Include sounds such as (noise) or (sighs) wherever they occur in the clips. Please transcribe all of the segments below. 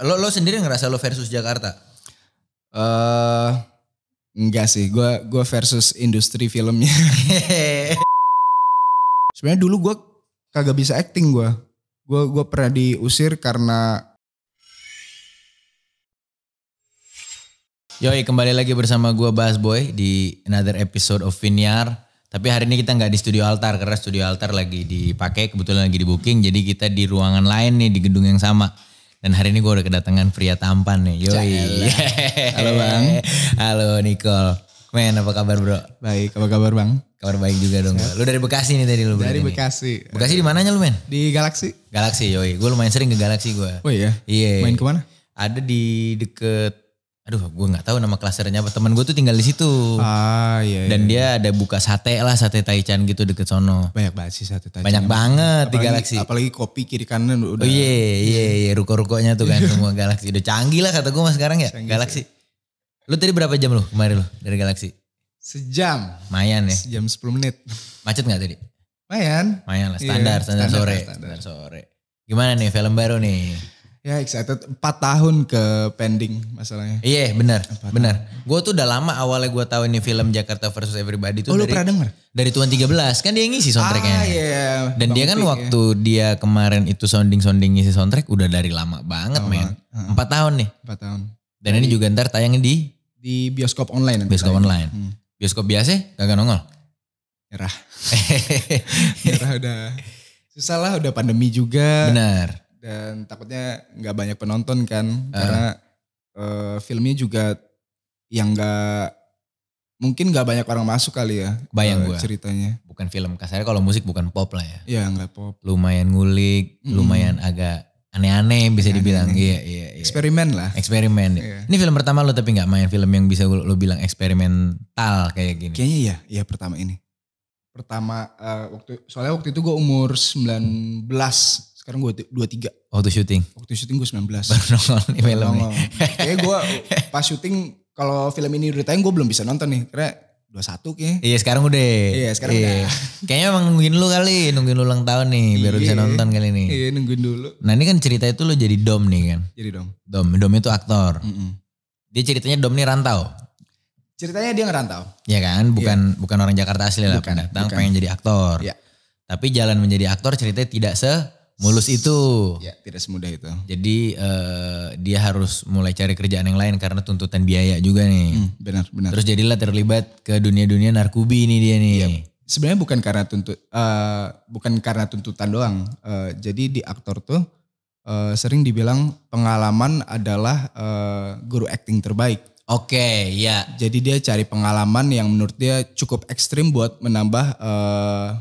Lo lo sendiri ngerasa lo versus Jakarta? Eh uh, enggak sih, gue gua versus industri filmnya. (laughs) Sebenarnya dulu gue kagak bisa acting gue, gue gua pernah diusir karena Yoi, kembali lagi bersama gue Bas Boy di another episode of Vinyar. Tapi hari ini kita nggak di studio altar karena studio altar lagi dipakai kebetulan lagi di booking jadi kita di ruangan lain nih di gedung yang sama. Dan hari ini gue udah kedatangan pria tampan nih. Yoi. (laughs) Halo Bang. Halo Nicole. Men apa kabar bro? Baik, apa kabar Bang? Kabar baik juga dong. Ya. Lu dari Bekasi nih tadi lu. Dari Bekasi. Nih. Bekasi di mananya lu men? Di Galaxy. Galaxy yoi. Gue lumayan sering ke Galaxy gue. Oh iya? Iya. Main kemana? Ada di deket aduh gue nggak tahu nama klasternya apa teman gue tuh tinggal di situ ah iya, iya dan dia iya. ada buka sate lah sate taichan gitu deket sono banyak banget sih sate taichan banyak banget di galaksi apalagi kopi kiri kanan udah oh iya iya iya ruko-rukonya tuh kan iya. semua galaksi udah canggih lah kata gue mas sekarang ya galaksi lu tadi berapa jam lu kemarin lu dari galaksi sejam mayan ya sejam 10 menit macet nggak tadi mayan mayan lah standar, iya, standar, standar sore standar. standar sore gimana nih film baru nih Ya excited 4 tahun ke pending masalahnya. Iya yeah, benar, benar. Gue tuh udah lama awalnya gue tahu ini film Jakarta versus Everybody tuh. Oh, dari, lu pernah denger? Dari Tuan 13 kan dia ngisi soundtracknya. Ah iya. Yeah. Dan Bang dia kan waktu yeah. dia kemarin itu sounding-sounding ngisi soundtrack udah dari lama banget oh, men. Uh, 4 tahun nih. 4 tahun. Dan Jadi, ini juga ntar tayangnya di? Di bioskop online. bioskop tayang. online. Hmm. Bioskop biasa gak gak nongol? Nyerah. (laughs) Nyerah udah. Susah lah udah pandemi juga. Benar dan takutnya nggak banyak penonton kan uh. karena uh, filmnya juga yang nggak mungkin nggak banyak orang masuk kali ya bayang uh, eh, gue ceritanya bukan film kasarnya kalau musik bukan pop lah ya Ya nggak pop lumayan ngulik mm. lumayan agak aneh-aneh bisa aneh -aneh. dibilang iya, iya iya eksperimen lah eksperimen iya. ini film pertama lo tapi nggak main film yang bisa lo bilang eksperimental kayak gini kayaknya iya iya pertama ini pertama uh, waktu soalnya waktu itu gue umur 19 belas sekarang gue 23. Waktu syuting? Waktu syuting gue 19. Baru nongol nih film nongol. nih. Kayaknya gue pas syuting kalau film ini ditayang gue belum bisa nonton nih. Karena 21 kayaknya. Iya sekarang udah. Iya sekarang iya. udah. Kayaknya emang nungguin lu kali, nungguin lu ulang tahun nih biar iya, bisa nonton kali nih. Iya nungguin dulu. Nah ini kan cerita itu lu jadi Dom nih kan. Jadi Dom. Dom, Dom itu aktor. Mm -mm. Dia ceritanya Dom nih rantau. Ceritanya dia ngerantau. Iya kan, iya. bukan iya. bukan orang Jakarta asli lah. Bukan, pendatang bukan. pengen jadi aktor. Iya. Tapi jalan menjadi aktor ceritanya tidak se mulus itu. Ya, tidak semudah itu. Jadi uh, dia harus mulai cari kerjaan yang lain karena tuntutan biaya juga nih. Hmm, benar, benar. Terus jadilah terlibat ke dunia-dunia narkubi ini dia nih. Ya, sebenarnya bukan karena tuntut uh, bukan karena tuntutan doang. Uh, jadi di aktor tuh uh, sering dibilang pengalaman adalah uh, guru acting terbaik. Oke, okay, ya. Jadi dia cari pengalaman yang menurut dia cukup ekstrim buat menambah uh,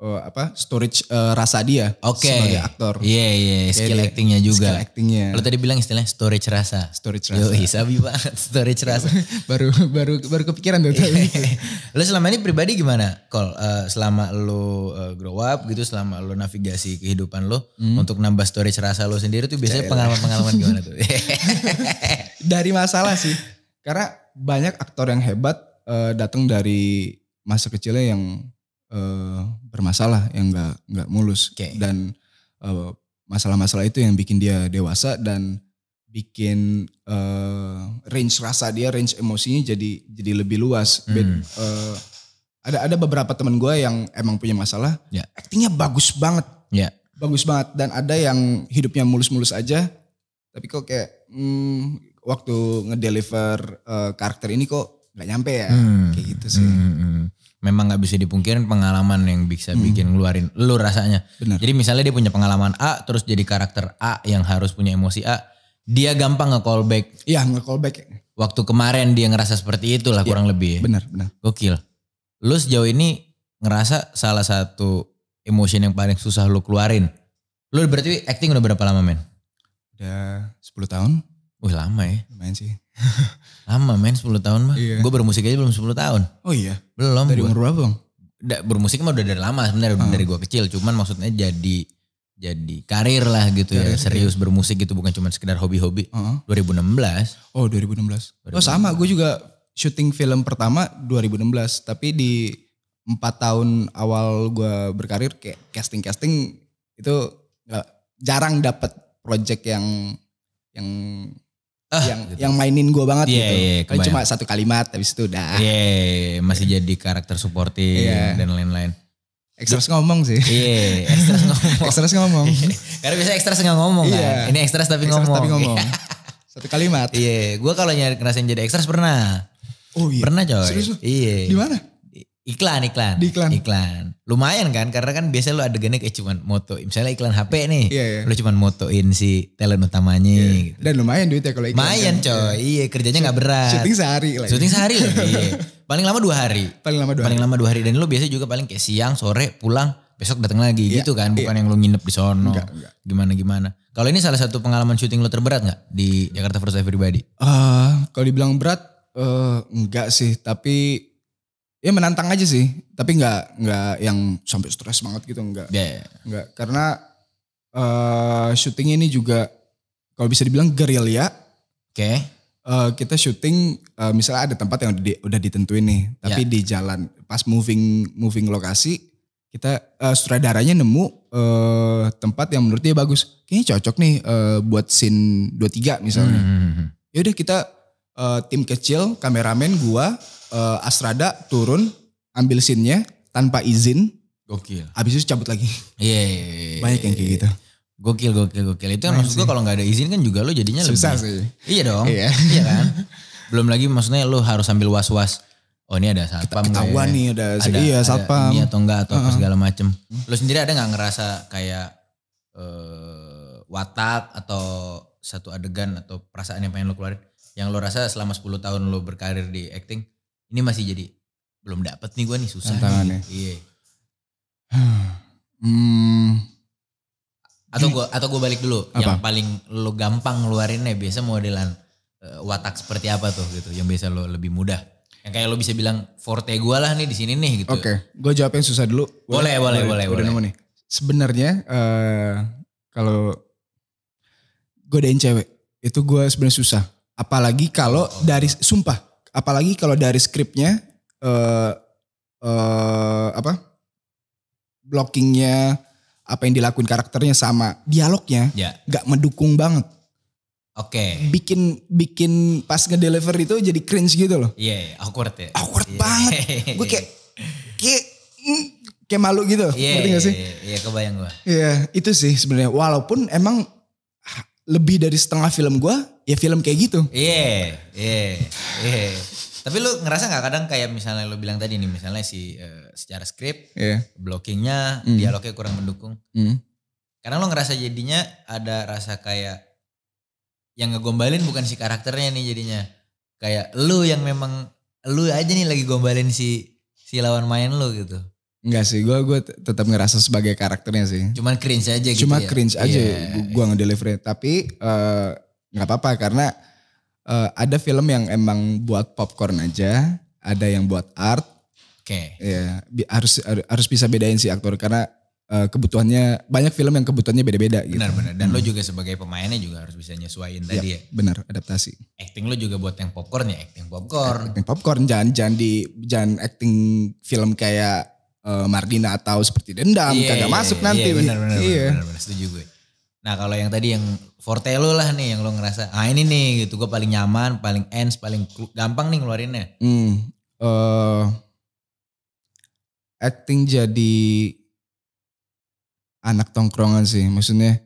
uh, apa storage uh, rasa dia okay. sebagai aktor. Iya yeah, iya yeah. skill actingnya juga. Skill actingnya. Lo tadi bilang istilahnya storage rasa. Storage rasa. Yo sabi banget (laughs) storage rasa. (laughs) baru baru baru kepikiran tuh Yeah. (laughs) lo selama ini pribadi gimana? Kol uh, selama lo uh, grow up gitu, selama lo navigasi kehidupan lo hmm. untuk nambah storage rasa lo sendiri tuh biasanya pengalaman-pengalaman gimana tuh? dari masalah sih. Karena banyak aktor yang hebat uh, datang dari masa kecilnya yang uh, bermasalah yang nggak nggak mulus okay. dan masalah eh, masalah-masalah itu yang bikin dia dewasa dan bikin uh, range rasa dia range emosinya jadi jadi lebih luas hmm. Bet, uh, ada ada beberapa teman gue yang emang punya masalah yeah. actingnya bagus banget yeah. bagus banget dan ada yang hidupnya mulus-mulus aja tapi kok kayak hmm, waktu ngedeliver uh, karakter ini kok nggak nyampe ya hmm. kayak gitu sih hmm. hmm, hmm memang nggak bisa dipungkirin pengalaman yang bisa hmm. bikin ngeluarin lu rasanya. Bener. Jadi misalnya dia punya pengalaman A terus jadi karakter A yang harus punya emosi A, dia gampang nge-call back. Iya, nge-call back. Waktu kemarin dia ngerasa seperti itulah ya, kurang lebih. Bener ya. Benar, benar. Gokil. Lu sejauh ini ngerasa salah satu emosi yang paling susah lu keluarin. Lu berarti acting udah berapa lama, men? Udah 10 tahun. Wih lama ya. Main sih. (laughs) lama main 10 tahun mah. Iya. Gue bermusik aja belum 10 tahun. Oh iya? Belum. Dari gua. umur berapa bang? Da, bermusik mah udah dari lama sebenarnya hmm. dari gue kecil. Cuman maksudnya jadi jadi karir lah gitu ya. karir, ya. Serius iya. bermusik gitu bukan cuma sekedar hobi-hobi. Uh -huh. 2016. Oh 2016. 2016. Oh sama gue juga syuting film pertama 2016. Tapi di empat tahun awal gue berkarir kayak casting-casting itu gak, jarang dapet project yang yang Ah, yang gitu. yang mainin gue banget yeah, gitu. Yeah, Kali iya, cuma satu kalimat habis itu udah. Iya, yeah, iya, masih yeah. jadi karakter supporting yeah. dan lain-lain. Ekstra ngomong sih. Iya, yeah, iya, ekstra ngomong. (laughs) ekstra ngomong. (laughs) Karena biasanya ekstra nggak ngomong kan. Ini ekstra tapi ngomong. ngomong. tapi ngomong. satu kalimat. Iya, yeah. gue kalau nyari ngerasain jadi ekstra pernah. Oh iya. Pernah coy. Serius? Iya. Di mana? Iklan, iklan. iklan. Iklan. Lumayan kan karena kan biasanya lu adegannya kayak cuman moto. Misalnya iklan HP nih. Iya, iya. Lu cuman motoin si talent utamanya Yeah. gitu. Dan lumayan duitnya kalau iklan. Lumayan kan. coy. Iya. iya, kerjanya nggak berat. Syuting sehari lah. Ya. Syuting sehari lah. Iya. (laughs) Paling lama dua hari. Paling lama dua paling hari. Paling lama dua hari. Dan lu biasanya juga paling kayak siang, sore, pulang besok datang lagi yeah, gitu kan iya. bukan yeah. yang lu nginep di sono enggak, enggak. gimana gimana kalau ini salah satu pengalaman syuting lu terberat nggak di Jakarta First Everybody? Uh, ah, kalau dibilang berat uh, eh, enggak sih tapi ya menantang aja sih tapi nggak nggak yang sampai stres banget gitu nggak yeah. Ya. nggak karena uh, syuting ini juga kalau bisa dibilang gerilya oke okay. uh, eh, kita syuting uh, misalnya ada tempat yang di, udah ditentuin nih tapi yeah. di jalan pas moving moving lokasi kita uh, sutradaranya nemu uh, tempat yang menurut dia bagus kayaknya cocok nih uh, buat scene 23 misalnya mm -hmm. ya udah kita uh, tim kecil kameramen gua uh, Astrada turun ambil scene-nya tanpa izin. Gokil. Habis itu cabut lagi. Iya. Yeah, yeah, yeah, iya. Banyak yang kayak gitu. Gokil, gokil, gokil. Itu kan maksud gue kalau nggak ada izin kan juga lo jadinya Susah lebih. Susah sih. Iya dong. Iya. iya kan. Belum lagi maksudnya lo harus sambil was-was. Oh ini ada satpam. ketahuan ya? nih ada, ada iya satpam. Ini atau enggak atau uh -huh. apa segala macem. Lo sendiri ada nggak ngerasa kayak uh, watak atau satu adegan atau perasaan yang pengen lo keluarin? Yang lo rasa selama 10 tahun lo berkarir di acting ini masih jadi belum dapet nih gue nih susah nih. Ya. iya (sighs) hmm. atau gue atau gue balik dulu apa? yang paling lo gampang ngeluarinnya biasa modelan uh, watak seperti apa tuh gitu yang biasa lo lebih mudah yang kayak lo bisa bilang forte gue lah nih di sini nih gitu oke okay. gue yang susah dulu boleh boleh boleh boleh, boleh. nemu nih sebenarnya uh, kalau godain cewek itu gue sebenarnya susah apalagi kalau oh, oh, oh. dari sumpah apalagi kalau dari skripnya uh, eh, uh, eh, apa blockingnya apa yang dilakuin karakternya sama dialognya ya. gak mendukung banget. Oke. Okay. Bikin bikin pas ngedeliver itu jadi cringe gitu loh. Iya, yeah, awkward ya. Awkward yeah. banget. (laughs) gue kayak kayak hmm, kayak malu gitu. Iya. Yeah, ngerti gak iya, sih? Iya, yeah, yeah, kebayang gue. Iya, yeah, itu sih sebenarnya. Walaupun emang lebih dari setengah film gue ya film kayak gitu. Iya, yeah, iya, yeah, iya. Yeah. Tapi lu ngerasa nggak kadang kayak misalnya lu bilang tadi nih misalnya si uh, secara skrip yeah. blockingnya mm. dialognya kurang mendukung. Mm. Karena lu ngerasa jadinya ada rasa kayak yang ngegombalin bukan si karakternya nih jadinya. Kayak lu yang memang lu aja nih lagi gombalin si si lawan main lu gitu. Enggak sih, gue gua tetap ngerasa sebagai karakternya sih. Cuman cringe aja gitu Cuma ya? cringe aja yeah. gue ngedelivery. Tapi eh, nggak uh, apa-apa karena uh, ada film yang emang buat popcorn aja, ada yang buat art. Oke. Okay. Ya, harus harus bisa bedain sih aktor karena uh, kebutuhannya banyak film yang kebutuhannya beda-beda gitu. Benar-benar. Dan hmm. lo juga sebagai pemainnya juga harus bisa nyesuaiin iya, tadi ya. ya. Benar, adaptasi. Acting lo juga buat yang popcorn ya, acting popcorn. Acting popcorn jangan jangan di jangan acting film kayak uh, margina atau seperti dendam yeah, kagak iya, iya. masuk yeah, nanti. Yeah, bener, iya. benar benar setuju gue. Nah, kalau yang tadi yang forte lo lah nih yang lo ngerasa ah ini nih gitu gue paling nyaman, paling ends, paling gampang nih ngeluarinnya. Hmm. Uh, acting jadi anak tongkrongan sih. Maksudnya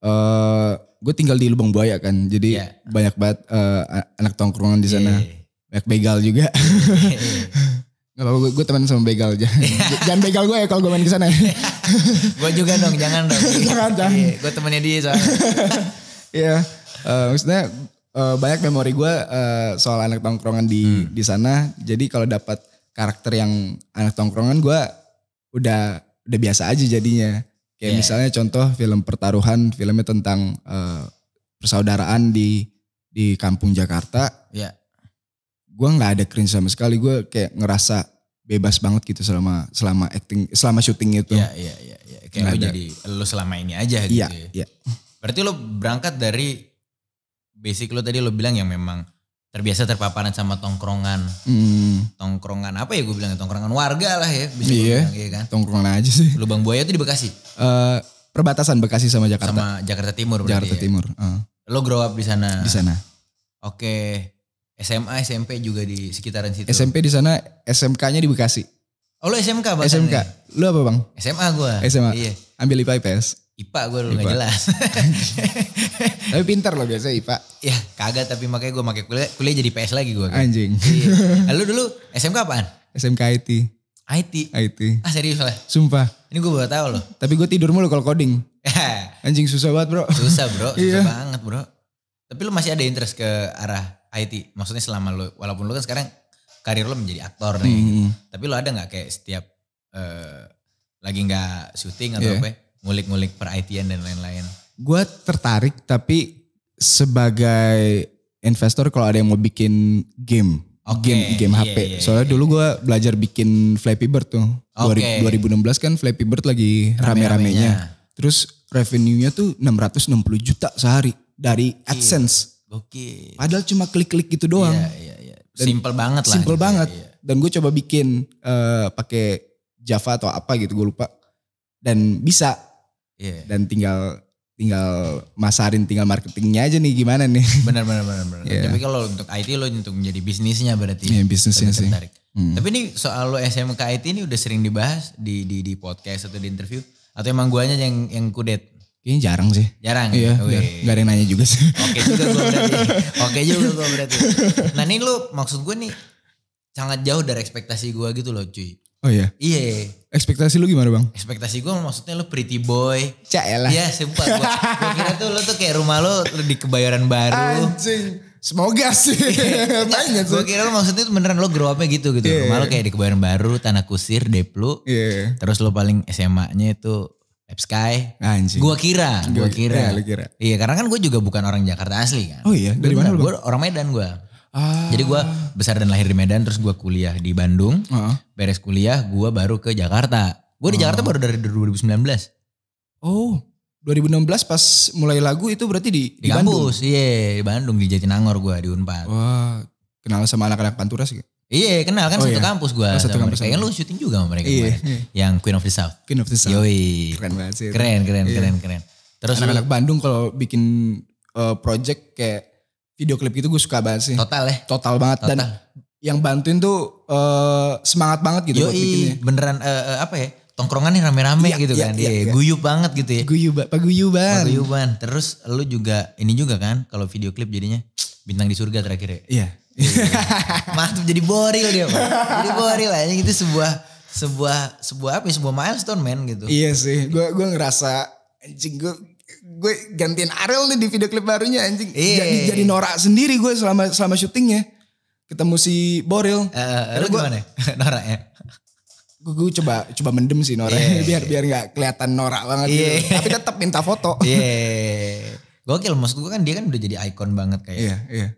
uh, eh, gue tinggal di Lubang Buaya kan. Jadi yeah. banyak banget uh, anak tongkrongan di sana. Yeah. Banyak begal juga. (laughs) Gak apa-apa, gue teman sama begal aja. (laughs) jangan begal gue ya kalau gue main kesana. (laughs) gue juga dong, jangan dong. (laughs) jangan, jangan. Iya, gue temennya dia soalnya. Iya, uh, maksudnya uh, banyak memori gue uh, soal anak tongkrongan di hmm. di sana. Jadi kalau dapat karakter yang anak tongkrongan gue udah udah biasa aja jadinya. Kayak yeah. misalnya contoh film pertaruhan, filmnya tentang uh, persaudaraan di di kampung Jakarta. Yeah gue nggak ada cringe sama sekali gue kayak ngerasa bebas banget gitu selama selama acting selama syuting itu. Iya iya iya ya. kayak lu jadi lu selama ini aja gitu. Iya ya. iya. Ya. Berarti lu berangkat dari basic lu tadi lu bilang yang memang terbiasa terpaparan sama tongkrongan. Hmm. Tongkrongan apa ya gue bilang tongkrongan warga lah ya bisa iya, bilang, iya kan? Tongkrongan aja sih. Lubang Buaya itu di Bekasi. Uh, perbatasan Bekasi sama Jakarta. Sama Jakarta Timur berarti. Jakarta ya? Timur. Uh. Lo grow up di sana. Di sana. Oke. Okay. SMA, SMP juga di sekitaran situ. SMP di sana, SMK-nya di Bekasi. Oh lu SMK bang? SMK. Nih. Lu apa bang? SMA gua. SMA. Iya. Ambil IPA IPS. IPA gue dulu gak jelas. tapi pintar lo biasa IPA. Ya kagak tapi makanya gue pakai kuliah, kuliah jadi PS lagi gue. Kan? Anjing. Iya. Lalu dulu SMK apaan? SMK IT. IT? IT. Ah serius lah? Sumpah. Ini gue baru tahu lo. Tapi gue tidur mulu kalau coding. Anjing susah banget bro. Susah bro, susah iya. banget bro. Tapi lu masih ada interest ke arah IT? Maksudnya selama lo, walaupun lo kan sekarang karir lo menjadi aktor nih, hmm. gitu. tapi lo ada nggak kayak setiap uh, lagi nggak syuting atau yeah. apa, ngulik-ngulik per it dan lain-lain? Gue tertarik tapi sebagai investor kalau ada yang mau bikin game, okay. game game HP. Yeah, iya, Soalnya yeah. dulu iya. gue belajar bikin Flappy Bird tuh. Okay. 2016 kan Flappy Bird lagi rame-ramenya. Terus revenue-nya tuh 660 juta sehari dari AdSense. Oke. Okay. Padahal cuma klik-klik gitu doang. Iya, iya, iya. Simple banget lah. Simple banget. Iya, iya. Dan gue coba bikin uh, pakai Java atau apa gitu gue lupa. Dan bisa. Iya. Dan tinggal tinggal masarin tinggal marketingnya aja nih gimana nih (laughs) benar benar benar benar yeah. tapi kalau untuk IT lo untuk menjadi bisnisnya berarti yeah, bisnisnya sih Hmm. tapi ini soal lo SMK IT ini udah sering dibahas di di di podcast atau di interview atau emang guanya yang yang kudet Kayaknya jarang sih. Jarang. Ya? Iya, okay. gak ada yang nanya juga sih. Oke okay juga gue berarti. (laughs) Oke okay juga gue berarti. Nah ini lu maksud gue nih sangat jauh dari ekspektasi gue gitu loh cuy. Oh iya? Iya. Ekspektasi lu gimana bang? Ekspektasi gue maksudnya lu pretty boy. Cak lah. Iya sumpah gue. kira tuh lu tuh kayak rumah lu, di kebayoran baru. Anjing. Semoga sih. Iya. (laughs) Banyak Gue kira lu maksudnya tuh beneran lu grow upnya gitu gitu. Yeah. Rumah lu kayak di Kebayoran Baru, Tanah Kusir, Deplu. Yeah. Terus lu paling SMA-nya itu Pep Sky. Anjing. Gua kira, gua kira. Iya, kira. Iya, karena kan gue juga bukan orang Jakarta asli kan. Oh iya, dari mana lu? Gue orang Medan gua. Ah. Jadi gua besar dan lahir di Medan, terus gua kuliah di Bandung. Uh. Beres kuliah, gua baru ke Jakarta. Gue di uh. Jakarta baru dari 2019. Oh, 2016 pas mulai lagu itu berarti di, di, di kampus, Bandung? iya di Bandung, di Jatinangor gue, di Unpad. Wah, kenal sama anak-anak Panturas gak? Iya kenal kan oh, satu iya. kampus gue. Oh, satu kampus. Kayaknya lu syuting juga sama mereka iya, Iya. Yang Queen of the South. Queen of the South. Yoi. Keren banget sih. Keren, keren, iya. keren, keren. Terus anak-anak Bandung kalau bikin uh, project kayak video klip gitu gue suka banget sih. Total ya. Total banget Total. dan yang bantuin tuh uh, semangat banget gitu Yoi, buat bikinnya. beneran uh, uh, apa ya? Tongkrongannya rame-rame iya, gitu iya, kan. Iya, iya, iya. guyub banget gitu ya. Guyub, paguyuban. Paguyuban. Terus lu juga ini juga kan kalau video klip jadinya (tsk) bintang di surga terakhir ya. Iya. Iya. Mantap jadi boril dia Pak. Jadi boril ini itu sebuah sebuah sebuah apa ya? sebuah milestone man gitu. Iya sih, gue gue ngerasa anjing gue gue gantiin Ariel nih di video klip barunya anjing. Iya. Jadi iya, jadi iya. norak sendiri gue selama selama syutingnya. Kita si Boril. Eh, eh uh, gue gimana? norak ya. Gue, (laughs) ya? gue coba coba mendem sih norak (laughs) biar biar nggak kelihatan norak banget yeah. gitu. Tapi tetap minta foto. Iya. Yeah. Gokil maksud gue kan dia kan udah jadi ikon banget kayak. Iya, iya.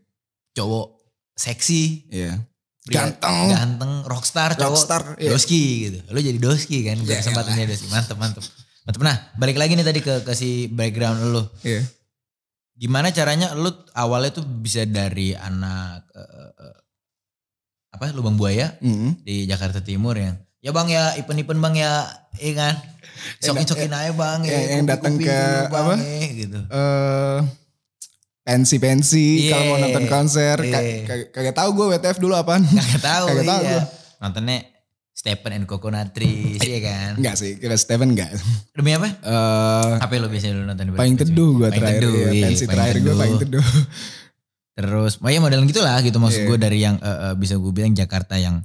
Cowok seksi. yeah. Pria, ganteng. Ganteng, rockstar cowok. Rockstar. Iya. Doski gitu. lo jadi Doski kan, iya, kesempatannya yeah, Doski. Mantep, mantep. Mantep. Nah, balik lagi nih tadi ke, ke si background lo, Yeah. Gimana caranya lo awalnya tuh bisa dari anak uh, uh, apa lubang buaya mm -hmm. di Jakarta Timur yang ya bang ya ipen-ipen bang ya iya kan cokin-cokin aja bang ya, yang datang ke bang, apa ya, gitu. Eh, gitu. Uh, pensi-pensi yeah. kalau mau nonton iya, konser. Yeah. Kagak tahu gue WTF dulu apaan. Kagak tahu. (laughs) Kagak tahu. Iya. Nontonnya Stephen and Coconut sih ya kan? Enggak sih, kira Stephen enggak. Demi apa? Uh, apa lo biasanya lo nonton? Paling teduh gue terakhir. Teduh, ya. Pensi terakhir gue paling teduh. Terus, oh ya modelan gitulah gitu maksud yeah. gue dari yang uh, uh, bisa gue bilang Jakarta yang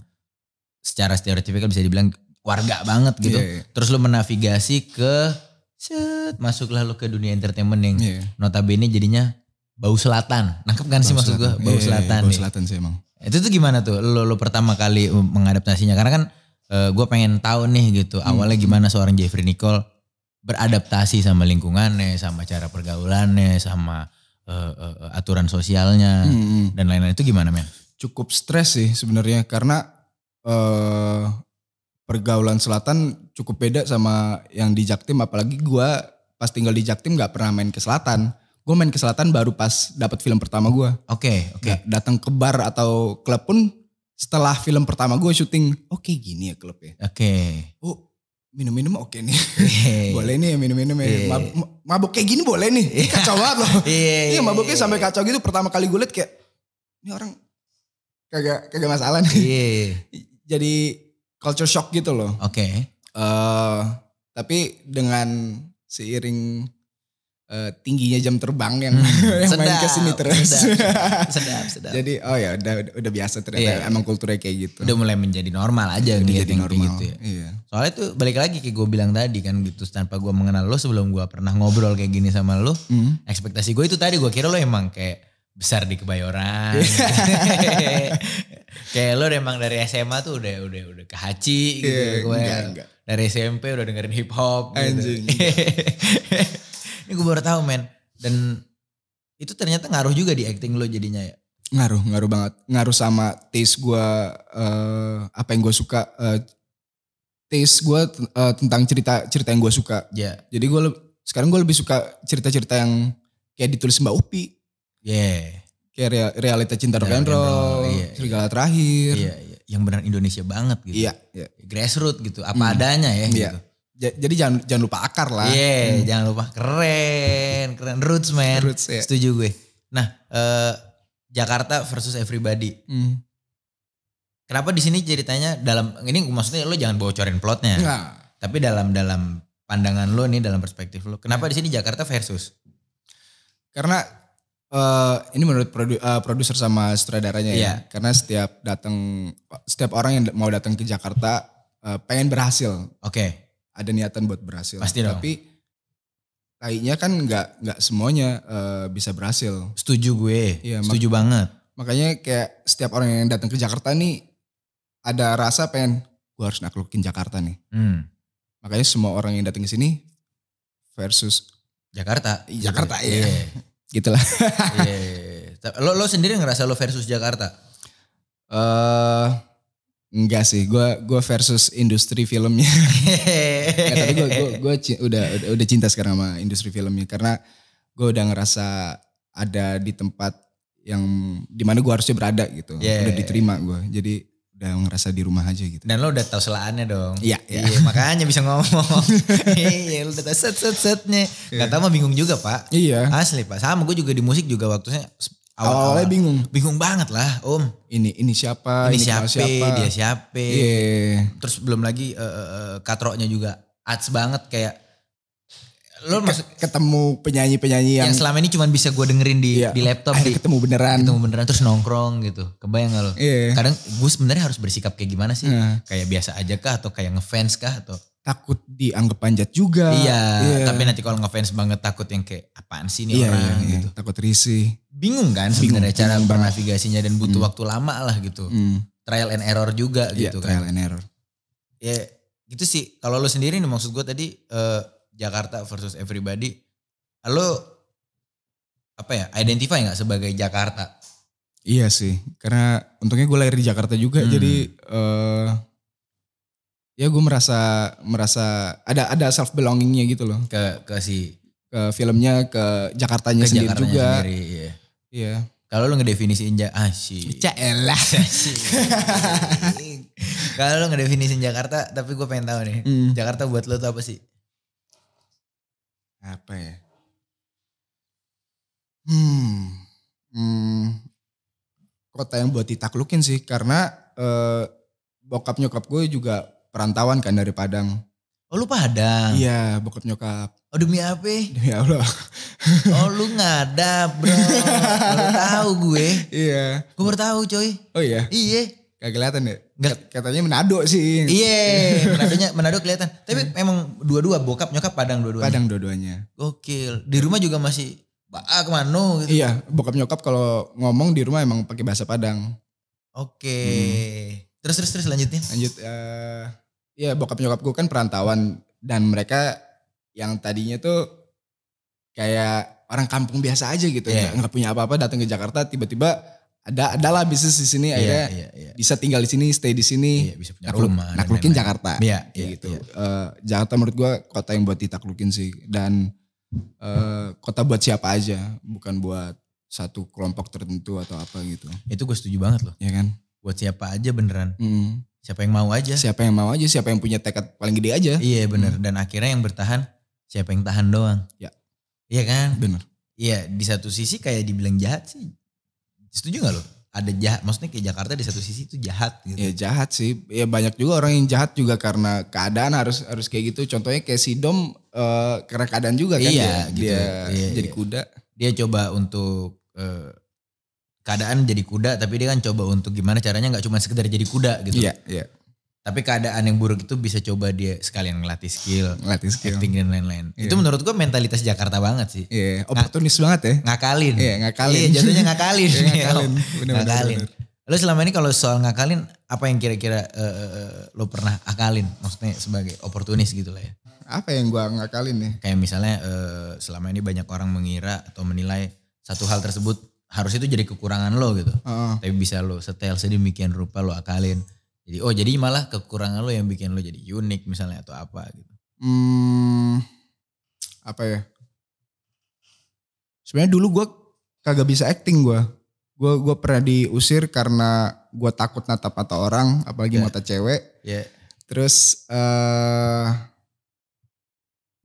secara stereotipikal bisa dibilang warga banget gitu. Yeah. Iya. Terus lo menavigasi ke masuklah lo ke dunia entertainment yang yeah. notabene jadinya bau selatan. Nangkep kan bau sih maksud gue? Bau selatan. bau iya, iya, selatan sih emang. Itu tuh gimana tuh lo, lo pertama kali mengadaptasinya? Karena kan eh, gua gue pengen tahu nih gitu hmm. awalnya gimana seorang Jeffrey Nicole beradaptasi sama lingkungannya, sama cara pergaulannya, sama e, e, aturan sosialnya hmm, hmm. dan lain-lain itu gimana men? Cukup stres sih sebenarnya karena e, pergaulan selatan cukup beda sama yang di Jaktim apalagi gue pas tinggal di Jaktim nggak pernah main ke selatan gue main ke selatan baru pas dapat film pertama gue. Oke, okay, oke. Okay. Datang ke bar atau klub pun setelah film pertama gue syuting, oke oh, okay, gini ya klubnya. Oke. Okay. Oh minum-minum oke okay nih. Iya. Hey. (laughs) boleh nih ya minum-minum ya. Hey. Iya. Mab mabuk kayak gini boleh nih. Yeah. kacau banget loh. (laughs) Iya, iya mabuknya sampai kacau gitu. Pertama kali gue liat kayak, ini orang kagak kagak masalah nih. Yeah. (laughs) Jadi culture shock gitu loh. Oke. Okay. Uh, eh, tapi dengan seiring Eh, tingginya jam terbang yang, hmm. (laughs) yang sedap, main ke sini terus. Sedap, (laughs) sedap, sedap. Jadi oh ya udah udah biasa ternyata iya, emang kulturnya kayak gitu. Udah mulai menjadi normal aja udah jadi normal. gitu ya. Iya. Soalnya tuh balik lagi kayak gue bilang tadi kan gitu tanpa gue mengenal lo sebelum gue pernah ngobrol kayak gini sama lo. Hmm. Ekspektasi gue itu tadi gue kira lo emang kayak besar di kebayoran. Iya. (laughs) kayak lo emang dari SMA tuh udah udah udah ke Haci gitu yeah, gue. Enggak, enggak. Dari SMP udah dengerin hip hop gitu. Anjing. Ini gue baru tahu men. Dan itu ternyata ngaruh juga di acting lo jadinya ya. Ngaruh, ngaruh banget. Ngaruh sama taste gue, uh, apa yang gue suka. Uh, taste gue uh, tentang cerita cerita yang gue suka. Yeah. Jadi gue sekarang gue lebih suka cerita-cerita yang kayak ditulis Mbak Upi. Yeah. Kayak realita cinta rock and roll, iya, serigala terakhir. Iya, yeah. Yang benar Indonesia banget gitu. Iya, iya. Grassroot gitu, apa mm. adanya ya iya. gitu jadi jangan jangan lupa akar lah. Iya, yeah, hmm. jangan lupa keren, keren roots man. Roots, yeah. Setuju gue. Nah, eh, Jakarta versus everybody. Hmm. Kenapa di sini ceritanya dalam ini maksudnya lo jangan bocorin plotnya. Nah. Tapi dalam dalam pandangan lo nih dalam perspektif lo, kenapa di sini Jakarta versus? Karena uh, ini menurut produ, uh, produser sama sutradaranya yeah. ya. Iya. Karena setiap datang setiap orang yang mau datang ke Jakarta uh, pengen berhasil. Oke. Okay ada niatan buat berhasil. Pasti dong. Tapi kayaknya kan nggak nggak semuanya uh, bisa berhasil. Setuju gue. Ya, setuju mak banget. Makanya kayak setiap orang yang datang ke Jakarta nih ada rasa pengen gue harus naklukin Jakarta nih. Hmm. Makanya semua orang yang datang ke sini versus Jakarta. Jakarta ya. Yeah. (laughs) Gitulah. yeah. Lo lo sendiri ngerasa lo versus Jakarta? Eh uh, Enggak sih, gue gua versus industri filmnya. (laughs) Nggak, tapi gue gua, gua, udah, udah udah cinta sekarang sama industri filmnya karena gue udah ngerasa ada di tempat yang dimana gue harusnya berada gitu, yeah. udah iya, diterima iya. gue. Jadi udah ngerasa di rumah aja gitu. Dan lo udah tau selaannya dong. Iya, Ya. iya makanya bisa ngomong. (laughs) iya, lo udah tahu set set setnya. Gak iya. tau mah bingung juga pak. Iya. Asli pak, sama gue juga di musik juga waktunya Awal-awalnya bingung. Bingung banget lah, Om. Ini ini siapa? Ini, ini siapa, siapa? Dia siapa? Yeah. Terus belum lagi uh, katroknya juga ads banget kayak lo masuk ketemu penyanyi-penyanyi yang, yang selama ini cuma bisa gue dengerin di yeah. di laptop di, ketemu beneran ketemu beneran terus nongkrong gitu kebayang gak lo yeah. kadang gue sebenarnya harus bersikap kayak gimana sih yeah. kayak biasa aja kah atau kayak ngefans kah atau takut dianggap panjat juga. Iya, yeah. tapi nanti kalau ngefans banget takut yang kayak apaan sih nih yeah, orang yeah, yeah. Gitu. Takut risih. Bingung kan sebenarnya cara bernavigasinya dan butuh mm. waktu lama lah gitu. Mm. Trial and error juga yeah, gitu trial kan. Trial and error. Ya yeah, gitu sih. Kalau lo sendiri nih maksud gue tadi uh, Jakarta versus everybody. Lo apa ya identify nggak sebagai Jakarta? Iya sih, karena untungnya gue lahir di Jakarta juga, hmm. jadi uh, eh, ya gue merasa merasa ada ada self belongingnya gitu loh ke ke si ke filmnya ke Jakartanya ke sendiri Jakartanya juga sendiri, iya. iya kalau lo ngedefinisiin ja ah si (laughs) sih kalau lo ngedefinisiin Jakarta tapi gue pengen tahu nih hmm. Jakarta buat lo tuh apa sih apa ya hmm, hmm kota yang buat ditaklukin sih karena eh, bokap nyokap gue juga perantauan kan dari Padang. Oh lu Padang? Iya bokap nyokap. Oh demi apa? Demi Allah. (laughs) oh lu ngadap bro. tahu gue. Iya. Gue baru tahu coy. Oh iya? Iya. Gak kelihatan ya? Gak. Katanya Manado sih. Iya, (laughs) Menadonya Manado kelihatan. Tapi hmm. Iya. emang dua-dua bokap nyokap Padang dua-duanya. Padang dua-duanya. Gokil. Di rumah juga masih ah kemana gitu. Iya, bokap nyokap kalau ngomong di rumah emang pakai bahasa Padang. Oke. Okay. Hmm. Terus terus terus lanjutnya. Lanjut uh, ya bokap nyokap gue kan perantauan dan mereka yang tadinya tuh kayak orang kampung biasa aja gitu yeah. nggak punya apa-apa datang ke Jakarta tiba-tiba ada adalah bisnis di sini yeah, akhirnya yeah, yeah. bisa tinggal di sini stay di sini yeah, bisa punya nakluk, rumah naklukin Jakarta yeah, yeah, iya, gitu yeah. Iya. Uh, Jakarta menurut gue kota yang buat ditaklukin sih dan uh, kota buat siapa aja bukan buat satu kelompok tertentu atau apa gitu itu gue setuju banget loh ya kan buat siapa aja beneran. Hmm. Siapa yang mau aja. Siapa yang mau aja, siapa yang punya tekad paling gede aja. Iya hmm. bener, hmm. dan akhirnya yang bertahan siapa yang tahan doang. Ya. Iya kan? Bener. Iya di satu sisi kayak dibilang jahat sih. Setuju gak loh Ada jahat, maksudnya kayak Jakarta di satu sisi itu jahat gitu. Iya jahat sih. Ya banyak juga orang yang jahat juga karena keadaan harus harus kayak gitu. Contohnya kayak si Dom uh, eh, karena keadaan juga kan iya, dia, gitu. dia iya, jadi iya. kuda. Dia coba untuk uh, keadaan jadi kuda tapi dia kan coba untuk gimana caranya nggak cuma sekedar jadi kuda gitu. Iya, yeah, Yeah. Tapi keadaan yang buruk itu bisa coba dia sekalian ngelatih skill, ngelatih skill, acting dan lain-lain. Yeah. Itu menurut gua mentalitas Jakarta banget sih. Iya, yeah, oportunis Ng- banget ya. Ngakalin. Iya, yeah, ngakalin. yeah, jatuhnya ngakalin. (laughs) yeah, ngakalin. (laughs) Bener, Bener, ngakalin. Lo selama ini kalau soal ngakalin apa yang kira-kira uh, lo pernah akalin? Maksudnya sebagai oportunis gitu lah ya. Apa yang gua ngakalin nih ya? Kayak misalnya uh, selama ini banyak orang mengira atau menilai satu hal tersebut harus itu jadi kekurangan lo gitu. Uh. Tapi bisa lo setel sedemikian rupa lo akalin. Jadi oh jadi malah kekurangan lo yang bikin lo jadi unik misalnya atau apa gitu. Hmm, apa ya? Sebenarnya dulu gue kagak bisa acting gue. Gue gue pernah diusir karena gue takut natap mata orang, apalagi yeah. mata cewek. Yeah. Terus uh,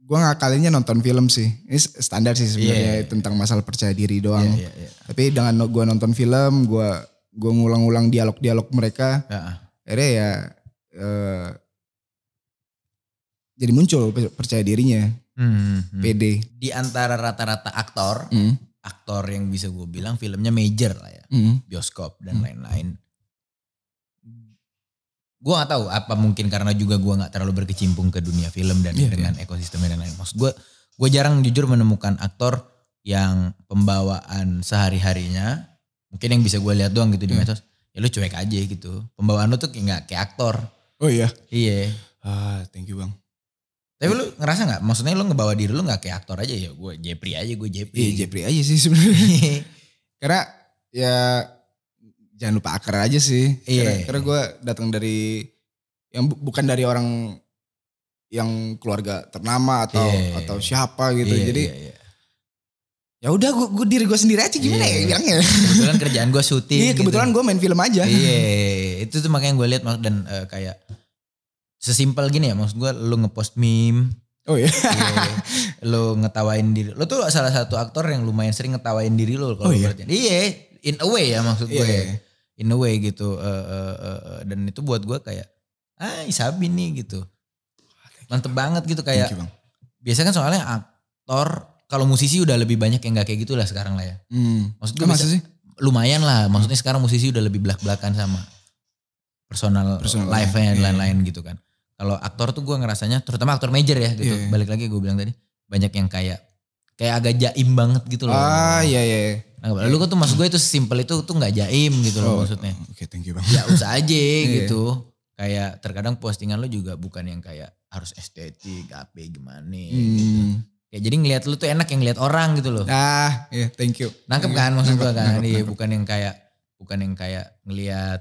gue ngakalinnya nonton film sih. Ini standar sih sebenarnya yeah, yeah. Iya. tentang masalah percaya diri doang. Yeah, yeah, yeah. Tapi dengan gue nonton film, gue gue ngulang-ulang dialog-dialog mereka, yeah. akhirnya ya uh, jadi muncul percaya dirinya. mm hmm. hmm, hmm. PD. Di antara rata-rata aktor, hmm. aktor yang bisa gue bilang filmnya major lah ya, hmm. bioskop dan lain-lain. Hmm gue nggak tahu apa mungkin karena juga gue nggak terlalu berkecimpung ke dunia film dan yeah, dengan yeah. ekosistemnya dan lain-lain. Maksud gue, gue jarang jujur menemukan aktor yang pembawaan sehari-harinya mungkin yang bisa gue lihat doang gitu di iya. medsos ya lu cuek aja gitu pembawaan lu tuh kayak kayak aktor oh iya iya ah thank you bang tapi lu ngerasa gak? maksudnya lu ngebawa diri lu gak kayak aktor aja ya gue Jepri aja gue Jepri iya Jepri aja sih sebenarnya (laughs) karena ya jangan lupa akar aja sih. Iya. Karena, iya. karena gue datang dari yang bu, bukan dari orang yang keluarga ternama atau yeah. Iya, iya. atau siapa gitu. Yeah, Jadi yeah, yeah. ya udah gue gue diri gue sendiri aja gimana yeah. ya bilangnya. Kebetulan kerjaan gue syuting. Iya gitu. kebetulan gitu. gue main film aja. Iya yeah, itu tuh makanya gue lihat dan uh, kayak sesimpel gini ya maksud gue lu ngepost meme. Oh iya. Yeah. Lo (laughs) ngetawain diri. lo tuh salah satu aktor yang lumayan sering ngetawain diri lo kalau oh, iya. Iya, in a way ya maksud gue. Yeah in a way gitu uh, uh, uh, uh, dan itu buat gue kayak ah Isabi nih gitu mantep banget gitu kayak you, biasanya kan soalnya aktor kalau musisi udah lebih banyak yang gak kayak gitulah sekarang lah ya hmm. maksud gue sih lumayan lah maksudnya hmm. sekarang musisi udah lebih belak belakan sama personal, personal life-nya dan iya. lain-lain gitu kan kalau aktor tuh gue ngerasanya terutama aktor major ya gitu yeah. Iya. balik lagi gue bilang tadi banyak yang kayak kayak agak jaim banget gitu loh ah iya iya, iya. Anggap, nah, lu iya. tuh maksud gue itu simple itu tuh nggak jaim gitu loh oh, maksudnya. Oke, okay, thank you banget. Ya usah aja (laughs) iya. gitu. Kayak terkadang postingan lu juga bukan yang kayak harus estetik, apa gimana gitu. hmm. gitu. Kayak jadi ngelihat lu tuh enak yang ngelihat orang gitu loh. Ah, iya, yeah, thank you. Nangkep iya, kan you. maksud nangkep, gua kan? Nangkep, nangkep. bukan yang kayak bukan yang kayak ngelihat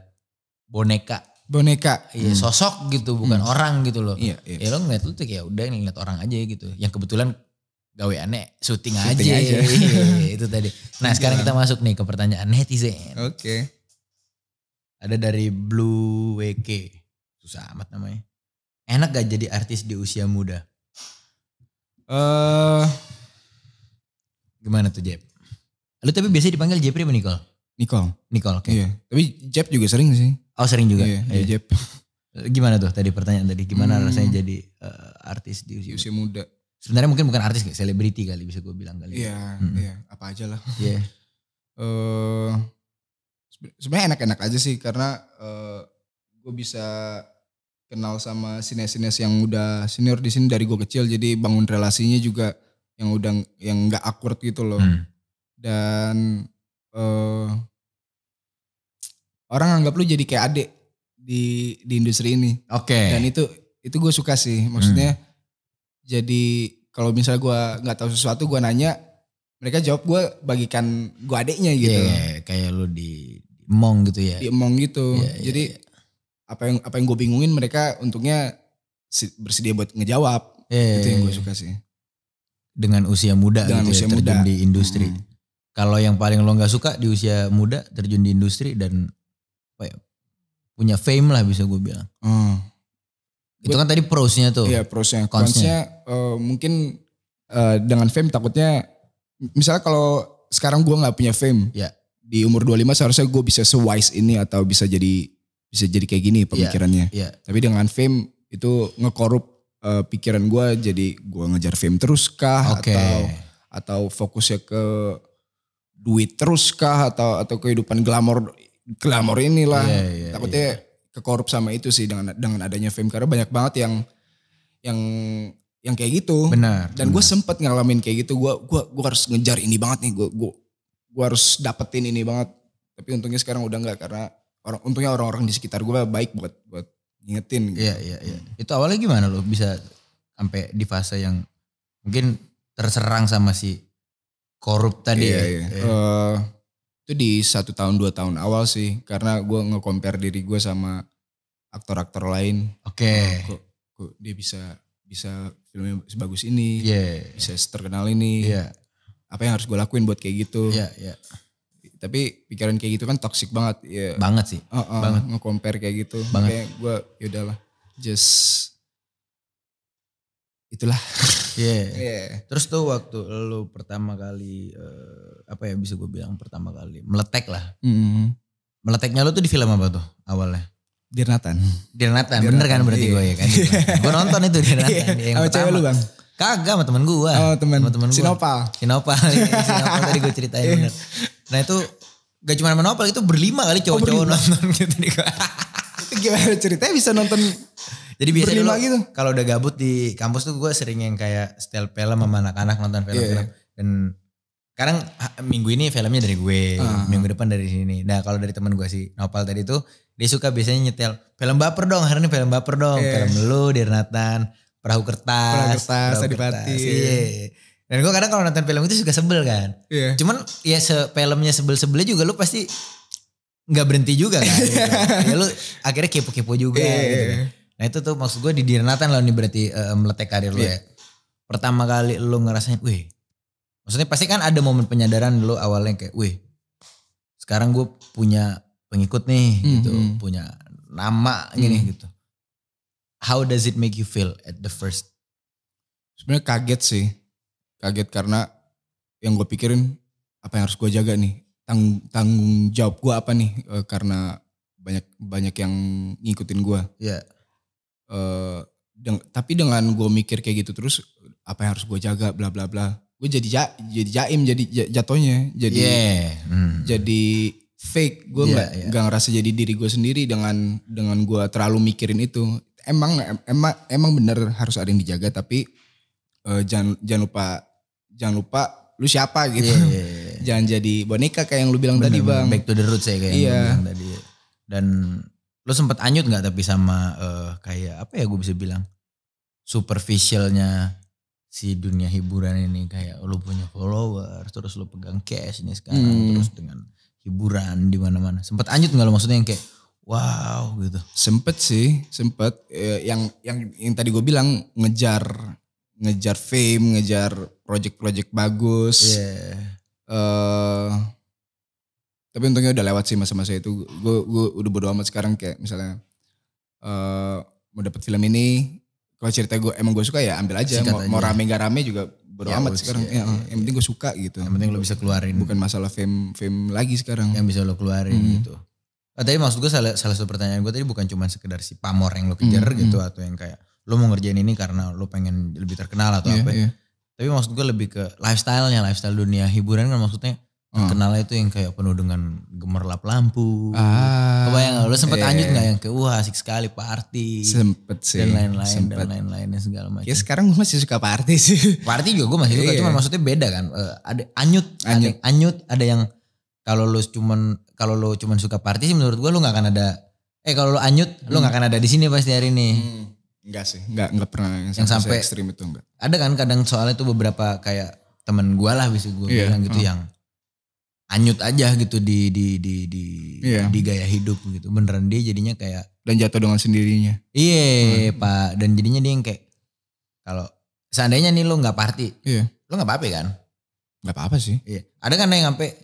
boneka boneka iya hmm. sosok gitu bukan hmm. orang gitu loh iya, iya. ya lo ngeliat lu tuh kayak udah ngeliat orang aja gitu yang kebetulan gawe syuting, syuting aja, aja. (laughs) Iya, itu tadi nah sekarang kita masuk nih ke pertanyaan netizen oke okay. ada dari Blue WK susah amat namanya enak gak jadi artis di usia muda eh uh, gimana tuh Jeb lu tapi biasanya dipanggil Jepri apa Nicole Nicole Nicole oke iya. tapi Jeb juga sering sih oh sering juga iya, iya. iya. Jeb gimana tuh tadi pertanyaan tadi gimana hmm. rasanya jadi uh, artis di usia, usia muda sebenarnya mungkin bukan artis kayak selebriti kali bisa gue bilang kali. Iya, yeah, hmm. yeah, apa aja lah. Iya. Yeah. (laughs) uh, sebenarnya enak-enak aja sih karena uh, eh, gue bisa kenal sama sinetron yang udah senior di sini dari gue kecil jadi bangun relasinya juga yang udah yang nggak akurat gitu loh. Hmm. Dan uh, orang anggap lu jadi kayak adik di di industri ini. Oke. Okay. Dan itu itu gue suka sih. Maksudnya hmm jadi kalau misalnya gue nggak tahu sesuatu gue nanya mereka jawab gue bagikan gue adiknya gitu yeah, iya, kayak lu di mong gitu ya di mong gitu yeah, iya, jadi iya. apa yang apa yang gue bingungin mereka untungnya bersedia buat ngejawab yeah, itu yang gue suka sih dengan usia muda dengan gitu ya, usia ya, terjun muda. di industri hmm. kalau yang paling lo nggak suka di usia muda terjun di industri dan apa ya, punya fame lah bisa gue bilang hmm itu kan tadi prosnya tuh. Iya prosnya. Konsnya uh, eh, mungkin uh, dengan fame takutnya misalnya kalau sekarang gue nggak punya fame. Iya. Di umur 25 seharusnya gue bisa sewise ini atau bisa jadi bisa jadi kayak gini iya, pemikirannya. Yeah, yeah. Tapi dengan fame itu ngekorup uh, pikiran gue jadi gue ngejar fame terus kah okay. atau atau fokusnya ke duit terus kah atau atau kehidupan glamor glamor inilah yeah, yeah, takutnya iya kekorup sama itu sih dengan dengan adanya fame karena banyak banget yang yang yang kayak gitu. Benar. Dan gue sempet ngalamin kayak gitu. Gue gua gua harus ngejar ini banget nih. Gue gua, gua harus dapetin ini banget. Tapi untungnya sekarang udah nggak karena orang untungnya orang-orang di sekitar gue baik buat buat ngingetin. Gitu. Iya iya, iya. Itu awalnya gimana lo bisa sampai di fase yang mungkin terserang sama si korup tadi iya, ya? Uh, itu di satu tahun dua tahun awal sih karena gue nge-compare diri gue sama aktor-aktor lain oke okay. Nah, kok, kok dia bisa bisa filmnya sebagus ini yeah. bisa terkenal ini yeah. apa yang harus gue lakuin buat kayak gitu yeah, yeah. tapi pikiran kayak gitu kan toxic banget ya yeah. banget sih uh -uh, banget nge-compare kayak gitu banget. makanya gue yaudahlah just itulah. Iya. Yeah. yeah. Terus tuh waktu lu pertama kali uh, apa ya bisa gue bilang pertama kali meletek lah. Mm -hmm. Meleteknya lu tuh di film apa tuh awalnya? Dirnatan. Dirnatan. Dir bener kan berarti iya. gue ya kan. Iya. gue nonton itu Dirnatan. Iya. Yeah. Yang cewek lu bang? Kagak sama temen gue. Oh temen. Sama temen Sinopal. Gua. Sinopal. Sinopal iya, (laughs) tadi gue ceritain bener. Nah itu gak cuma sinopal itu berlima kali oh, cowok-cowok oh, nonton gitu. Gimana ceritanya bisa nonton jadi biasanya dulu gitu. kalau udah gabut di kampus tuh gue sering yang kayak setel film sama anak-anak nonton film-film. Yeah, yeah. Dan sekarang minggu ini filmnya dari gue, uh. minggu depan dari sini. Nah kalau dari teman gue si Nopal tadi tuh dia suka biasanya nyetel film baper dong, hari ini film baper dong, yeah. film lu, Dirnatan, Perahu Kertas, Perahu Kertas, Perahu Adipati. Kertas, iya. Dan gue kadang kalau nonton film itu suka sebel kan. Yeah. Cuman ya se filmnya sebel-sebelnya juga lu pasti nggak berhenti juga kan. gitu. (laughs) ya lu akhirnya kepo-kepo juga yeah. Iya, gitu. Kan. Nah itu tuh maksud gue di Dirnatan lo nih berarti uh, meletek karir lo yeah. ya. Pertama kali lo ngerasain, wih. Maksudnya pasti kan ada momen penyadaran lo awalnya kayak, wih. Sekarang gue punya pengikut nih mm -hmm. gitu. Hmm. Punya nama mm. gini hmm. gitu. How does it make you feel at the first? Sebenarnya kaget sih. Kaget karena yang gue pikirin apa yang harus gue jaga nih. Tang tanggung jawab gue apa nih eh, karena banyak banyak yang ngikutin gue. Yeah eh deng tapi dengan gue mikir kayak gitu terus apa yang harus gue jaga bla bla bla gue jadi ja jadi jaim jadi jatuhnya jadi yeah. hmm. jadi fake gue nggak yeah, nggak yeah. ngerasa jadi diri gue sendiri dengan dengan gue terlalu mikirin itu emang emang emang bener harus ada yang dijaga tapi uh, jangan jangan lupa jangan lupa lu siapa gitu yeah, yeah, (laughs) yeah. jangan jadi boneka kayak yang lu bilang bener, tadi bang back to the roots ya kayak yeah. yang lu iya. bilang tadi dan Lo sempat anjut nggak tapi sama uh, kayak apa ya gue bisa bilang superficialnya si dunia hiburan ini kayak lo punya follower terus lo pegang cash ini sekarang hmm. terus dengan hiburan di mana-mana. Sempet anjut nggak lo maksudnya yang kayak wow gitu. Sempet sih, sempet eh, yang yang yang tadi gue bilang ngejar ngejar fame, ngejar project-project bagus. Yeah. Iya. Uh, tapi untungnya udah lewat sih masa-masa itu gue gue udah bodo amat sekarang kayak misalnya uh, mau dapat film ini kalau cerita gue emang gue suka ya ambil aja Singkat mau, aja. rame gak rame juga bodo ya, amat sekarang ya, ya, ya. yang ya. penting gue suka gitu yang penting lo bisa keluarin bukan masalah fame fame lagi sekarang yang bisa lo keluarin hmm. gitu oh, tapi maksud gue salah salah satu pertanyaan gue tadi bukan cuma sekedar si pamor yang lo kejar hmm, hmm. gitu atau yang kayak lo mau ngerjain ini karena lo pengen lebih terkenal atau yeah, apa yeah. Iya. tapi maksud gue lebih ke lifestyle-nya, lifestyle dunia hiburan kan maksudnya Hmm. itu yang kayak penuh dengan gemerlap lampu. Ah, Kebayang lu sempet iya. lanjut iya, gak iya. yang ke wah asik sekali party. Sempet sih. Dan lain-lain dan lain-lainnya segala macam. Ya sekarang gue masih suka party (laughs) sih. Party juga gue masih suka, iya. cuma maksudnya beda kan. Uh, ada anyut, anyut, ada, anyut ada yang kalau lu cuman kalau lu cuman suka party sih menurut gue lu gak akan ada eh kalau lu anyut hmm. lu nggak hmm. akan ada di sini pasti hari ini. Hmm. Enggak sih, enggak enggak pernah yang, yang sampai ekstrim itu enggak. Ada kan kadang soalnya tuh beberapa kayak temen gue lah bisa gue yeah. bilang gitu hmm. yang anyut aja gitu di di di di, yeah. di gaya hidup gitu beneran dia jadinya kayak dan jatuh dengan sendirinya iya hmm. pak dan jadinya dia yang kayak kalau seandainya nih lo nggak party iya. lo nggak apa-apa kan nggak apa-apa sih iya ada kan yang sampai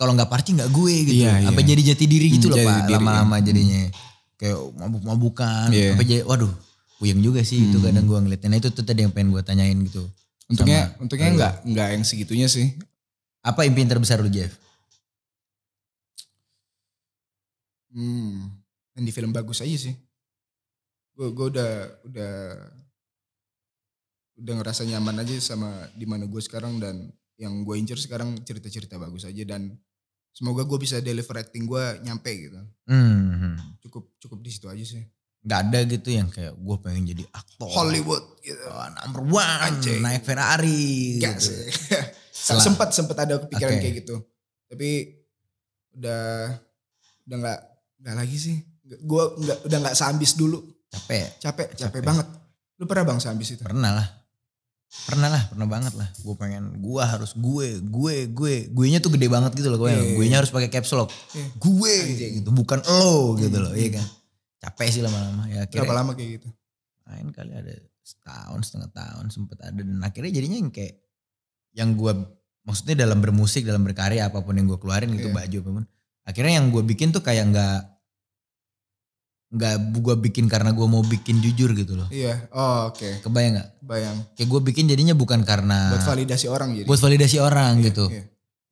kalau nggak party nggak gue gitu iya, apa iya. jadi jati diri gitu hmm, loh pak lama-lama ya. jadinya hmm. kayak mabuk-mabukan iya. apa jadi waduh puyeng juga sih gitu hmm. itu kadang gue ngeliatnya nah itu tuh tadi yang pengen gue tanyain gitu untungnya Sama, untungnya nggak nggak yang segitunya sih apa impian terbesar lu Jeff? Hmm. Dan di film bagus aja sih. Gue gue udah udah udah ngerasa nyaman aja sama di mana gue sekarang dan yang gue incer sekarang cerita-cerita bagus aja dan semoga gue bisa deliver acting gue nyampe gitu. Hmm. Cukup cukup di situ aja sih Gak ada gitu yang kayak gue pengen jadi aktor Hollywood gitu oh, number one naik Ferrari gak gitu. sih (laughs) sempat sempat ada kepikiran okay. kayak gitu tapi udah udah nggak nggak lagi sih gua nggak udah nggak sambis dulu capek capek capek, capek. banget lu pernah bang sambis itu pernah lah pernah lah pernah banget lah gue pengen gue harus gue gue gue gue nya tuh gede banget gitu loh gue yeah. Iya, gue nya iya. harus pakai caps lock yeah. gue gitu bukan lo gitu loh iya, iya. kan capek sih lama-lama ya kira berapa lama kayak gitu main kali ada setahun setengah tahun sempet ada dan akhirnya jadinya yang kayak yang gue maksudnya dalam bermusik dalam berkarya apapun yang gue keluarin gitu baju apapun akhirnya yang gue bikin tuh kayak nggak nggak gue bikin karena gue mau bikin jujur gitu loh. Iya. Oh oke. Okay. Kebayang nggak? Bayang. Kayak gue bikin jadinya bukan karena. Buat validasi orang jadi. Buat validasi orang iya, gitu. Iya.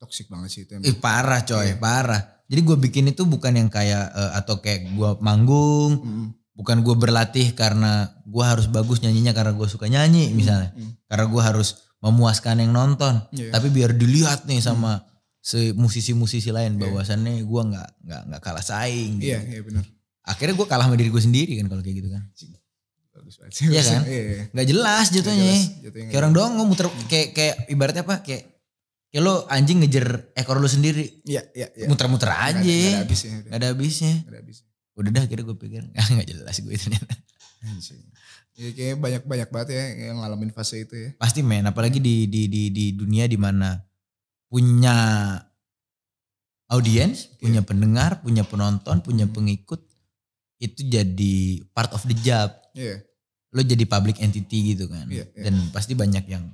Toxic banget sih itu. Emang. Ih parah coy, iya. parah. Jadi gue bikin itu bukan yang kayak uh, atau kayak gue manggung, mm -hmm. bukan gue berlatih karena gue harus bagus nyanyinya karena gue suka nyanyi misalnya, mm -hmm. karena gue harus memuaskan yang nonton, yeah. tapi biar dilihat nih sama mm -hmm. musisi-musisi lain iya. bahwasannya yeah. gue nggak nggak nggak kalah saing. Iya yeah, gitu. iya yeah, benar akhirnya gue kalah sama diri gue sendiri kan kalau kayak gitu kan bagus iya kan iya, iya. nggak jelas jatuhnya kayak orang doang muter kayak kayak ibaratnya apa kayak kayak lo anjing ngejar ekor lo sendiri iya iya, ya. muter-muter aja nggak ada, ada habisnya nggak ada habisnya ada habisnya udah dah akhirnya gue pikir (laughs) nggak jelas gue itu. ya, kayak banyak banyak banget ya yang ngalamin fase itu ya pasti men apalagi di di di di dunia dimana punya audiens, iya. punya pendengar, punya penonton, punya pengikut, itu jadi part of the job. Yeah. Lo jadi public entity gitu kan. Yeah, yeah. Dan pasti banyak yang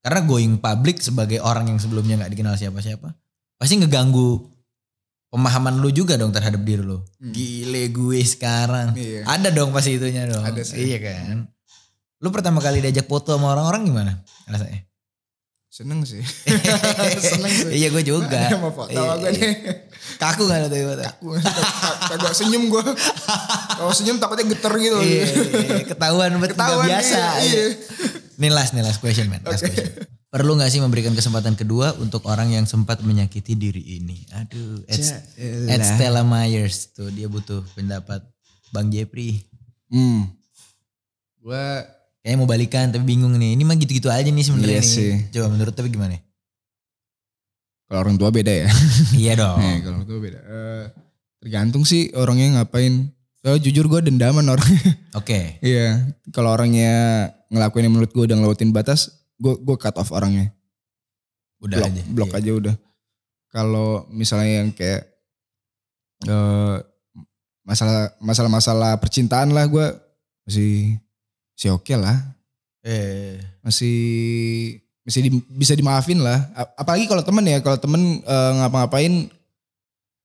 karena going public sebagai orang yang sebelumnya nggak dikenal siapa-siapa, pasti ngeganggu pemahaman lu juga dong terhadap diri lu. Hmm. Gile gue sekarang. Yeah. Ada dong pasti itunya dong. Ada sih. Iya kan. Lu pertama kali diajak foto sama orang-orang gimana rasanya? Seneng sih. (laughs) Seneng sih. iya gue juga. Sama foto iya, gue iya. nih. Iya. Kaku gak kan tuh foto. Kaku. Kagak senyum gue. Kalau senyum takutnya geter gitu. Iya, iya. iya. Ketahuan betul Ketahuan biasa. Iya, iya. Nih last nih last question man. Last okay. question. Perlu gak sih memberikan kesempatan kedua untuk orang yang sempat menyakiti diri ini? Aduh, Ed, Ed eh, Stella Myers tuh dia butuh pendapat Bang Jepri. Hmm. Gue Kayaknya mau balikan tapi bingung nih. Ini mah gitu-gitu aja nih sebenarnya iya Sih. Coba menurut tapi gimana? Kalau orang tua beda ya. (laughs) iya dong. Nah, kalau orang tua beda. Uh, tergantung sih orangnya ngapain. Soalnya jujur gue dendaman orangnya. (laughs) Oke. Okay. iya. Kalau orangnya ngelakuin yang menurut gue udah ngelewatin batas, gue gue cut off orangnya. Udah blok, aja. Blok iya. aja udah. Kalau misalnya yang kayak uh, masalah masalah masalah percintaan lah gue masih si oke okay lah. Eh. Masih masih di, bisa dimaafin lah. Apalagi kalau temen ya, kalau temen e, ngapa-ngapain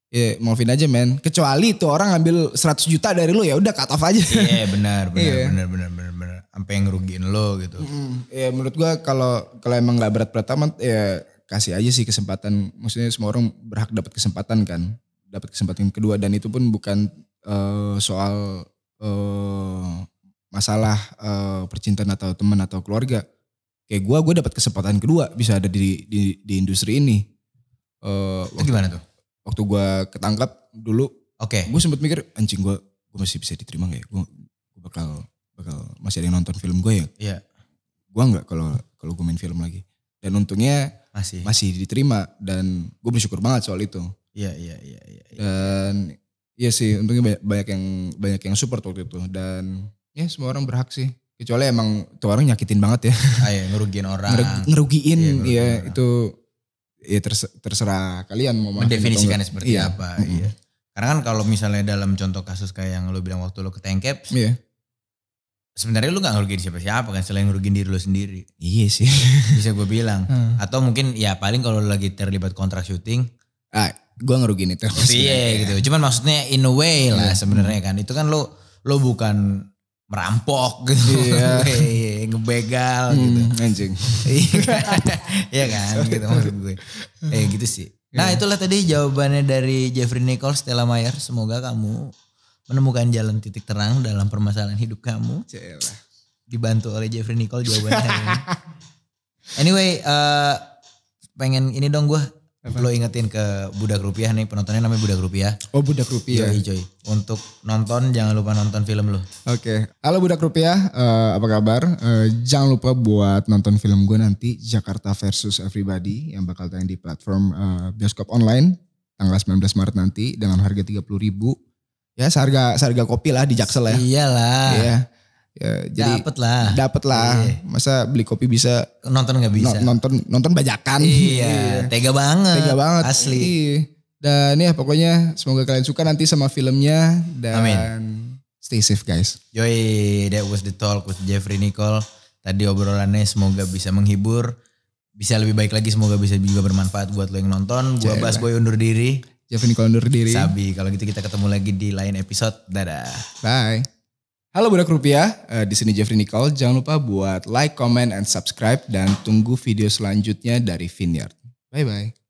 ya maafin aja men. Kecuali itu orang ngambil 100 juta dari lu ya udah cut off aja. Iya yeah, (laughs) benar benar, yeah. benar benar benar benar sampai yang rugiin lo gitu. Iya mm, yeah, menurut gua kalau kalau emang nggak berat-berat amat ya kasih aja sih kesempatan. Maksudnya semua orang berhak dapat kesempatan kan. Dapat kesempatan kedua dan itu pun bukan uh, soal uh, masalah uh, percintaan atau teman atau keluarga kayak gue gue dapat kesempatan kedua bisa ada di di, di industri ini uh, eh, waktu, gimana tuh waktu gue ketangkap dulu oke okay. gue sempat mikir anjing gue gue masih bisa diterima gak ya gue bakal bakal masih ada yang nonton film gue ya iya yeah. gue nggak kalau kalau gue main film lagi dan untungnya masih masih diterima dan gue bersyukur banget soal itu iya, iya iya iya iya dan iya sih untungnya banyak, banyak yang banyak yang support waktu itu dan ya semua orang berhak sih kecuali emang tuh orang nyakitin banget ya ah, iya, ngerugiin orang ngerugiin iya, ngerugiin ya orang. itu ya terserah kalian mau mendefinisikannya seperti iya. apa mm-hmm. iya karena kan kalau misalnya dalam contoh kasus kayak yang lu bilang waktu lo ketengkep iya. sebenarnya lu gak ngerugiin siapa-siapa kan selain ngerugiin diri lu sendiri iya sih bisa gue bilang (laughs) hmm. atau mungkin ya paling kalau lagi terlibat kontrak syuting ah gue ngerugiin itu iya gitu cuman maksudnya in a way lah iya. sebenarnya kan itu kan lu lu bukan merampok (laughs) gitu, iya. (laughs) Iya, iya, iya. ngebegal hmm, gitu. Anjing. (laughs) Iya kan, kan? gitu maksud gue. Eh gitu sih. Nah itulah tadi jawabannya dari Jeffrey Nichols, Stella Mayer. Semoga kamu menemukan jalan titik terang dalam permasalahan hidup kamu. Celah. Dibantu oleh Jeffrey Nichols jawabannya. anyway, uh, pengen ini dong gue apa? Lo ingetin ke Budak Rupiah nih penontonnya namanya Budak Rupiah. Oh Budak Rupiah. Yoi coy. Untuk nonton jangan lupa nonton film lo. Oke. Okay. Halo Budak Rupiah, uh, apa kabar? Uh, jangan lupa buat nonton film gue nanti Jakarta versus Everybody yang bakal tayang di platform uh, bioskop online tanggal 19 Maret nanti dengan harga 30 ribu. Ya seharga seharga kopi lah di Jaksel ya. Iyalah. Iya. Yeah. Ya, jadi dapat lah. Dapat lah. Iya. Masa beli kopi bisa nonton nggak bisa. Nonton nonton bajakan. Iya, iya, tega banget. Tega banget. Asli. Iya. Dan ya pokoknya semoga kalian suka nanti sama filmnya dan Amin. stay safe guys. Yoi, that was the talk with Jeffrey Nicole. Tadi obrolannya semoga bisa menghibur, bisa lebih baik lagi semoga bisa juga bermanfaat buat lo yang nonton. Gua Bas Boy undur diri. Jeffrey Nicole undur diri. Sabi, kalau gitu kita ketemu lagi di lain episode. Dadah. Bye. Halo Budak Rupiah, eh, di sini Jeffrey Nicole. Jangan lupa buat like, comment, and subscribe dan tunggu video selanjutnya dari Vineyard. Bye-bye.